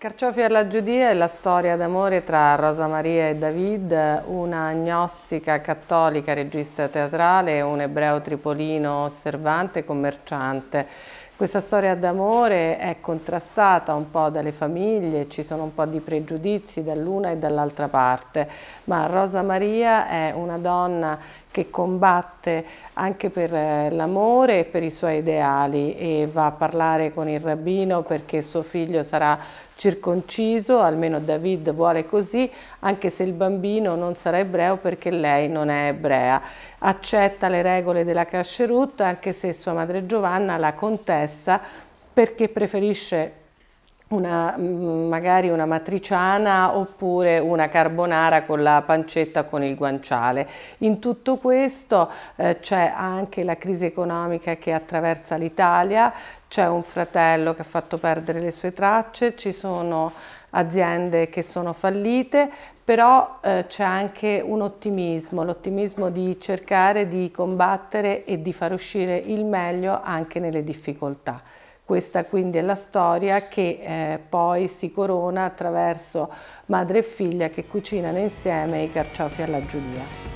Carciofi alla Giudia è la storia d'amore tra Rosa Maria e David, una agnostica cattolica regista teatrale e un ebreo tripolino osservante e commerciante. Questa storia d'amore è contrastata un po' dalle famiglie, ci sono un po' di pregiudizi dall'una e dall'altra parte, ma Rosa Maria è una donna che combatte anche per eh, l'amore e per i suoi ideali e va a parlare con il rabbino perché suo figlio sarà circonciso, almeno David vuole così, anche se il bambino non sarà ebreo perché lei non è ebrea. Accetta le regole della Kasherut anche se sua madre Giovanna la contessa perché preferisce una, mm, magari una matriciana oppure una carbonara con la pancetta con il guanciale. In tutto questo eh, c'è anche la crisi economica che attraversa l'Italia, c'è un fratello che ha fatto perdere le sue tracce, ci sono aziende che sono fallite, però eh, c'è anche un ottimismo, l'ottimismo di cercare di combattere e di far uscire il meglio anche nelle difficoltà. Questa quindi è la storia che eh, poi si corona attraverso madre e figlia che cucinano insieme i carciofi alla Giulia.